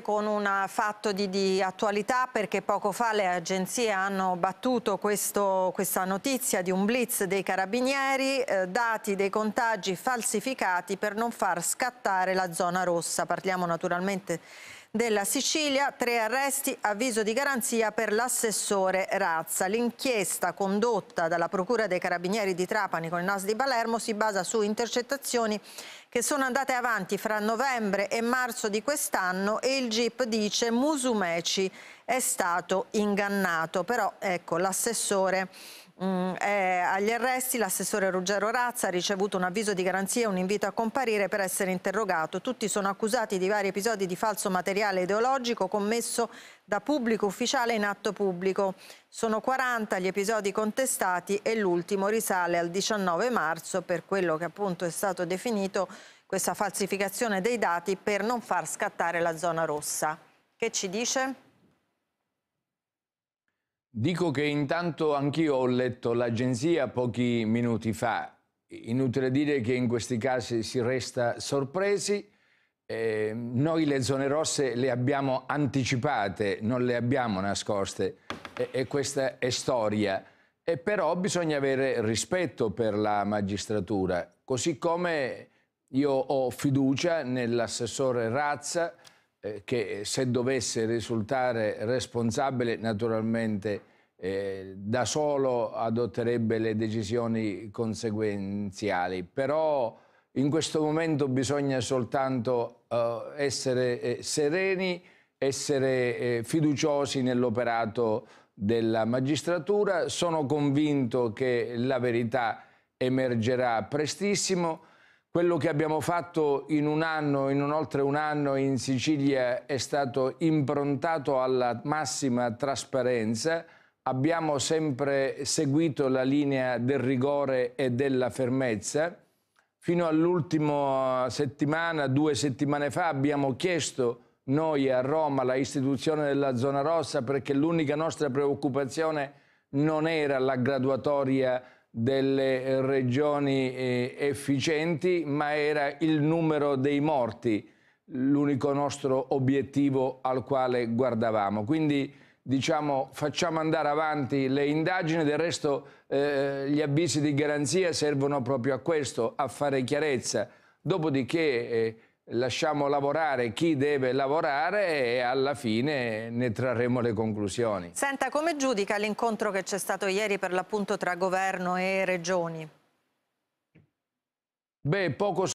con un fatto di, di, attualità perché poco fa le agenzie hanno battuto questo, questa notizia di un blitz dei carabinieri, eh, dati dei contagi falsificati per non far scattare la zona rossa. Parliamo naturalmente della Sicilia, tre arresti, avviso di garanzia per l'assessore Razza. L'inchiesta condotta dalla Procura dei Carabinieri di Trapani con il NAS di Palermo si basa su intercettazioni che sono andate avanti fra novembre e marzo di quest'anno e il GIP dice Musumeci è stato ingannato, però ecco l'assessore Mm, eh, agli arresti l'assessore Ruggero Razza ha ricevuto un avviso di garanzia e un invito a comparire per essere interrogato. Tutti sono accusati di vari episodi di falso materiale ideologico commesso da pubblico ufficiale in atto pubblico. Sono 40 gli episodi contestati e l'ultimo risale al 19 marzo per quello che appunto è stato definito questa falsificazione dei dati per non far scattare la zona rossa. Che ci dice? Dico che intanto anch'io ho letto l'agenzia pochi minuti fa. Inutile dire che in questi casi si resta sorpresi. Eh, noi le zone rosse le abbiamo anticipate, non le abbiamo nascoste e, e questa è storia. E però bisogna avere rispetto per la magistratura, così come io ho fiducia nell'assessore Razza eh, che eh, se dovesse risultare responsabile naturalmente eh, da solo adotterebbe le decisioni conseguenziali, però in questo momento bisogna soltanto eh, essere eh, sereni, essere fiduciosi nell'operato della magistratura, sono convinto che la verità emergerà prestissimo quello che abbiamo fatto in un anno, in un oltre un anno in Sicilia è stato improntato alla massima trasparenza. Abbiamo sempre seguito la linea del rigore e della fermezza. Fino all'ultima settimana, due settimane fa, abbiamo chiesto noi a Roma la istituzione della zona rossa perché l'unica nostra preoccupazione non era la graduatoria delle regioni eh, efficienti, ma era il numero dei morti l'unico nostro obiettivo al quale guardavamo. Quindi diciamo, facciamo andare avanti le indagini, del resto eh, gli avvisi di garanzia servono proprio a questo, a fare chiarezza. Dopodiché eh, lasciamo lavorare chi deve lavorare e alla fine ne trarremo le conclusioni. Senta, come giudica l'incontro che c'è stato ieri per l'appunto tra governo e regioni? Beh, poco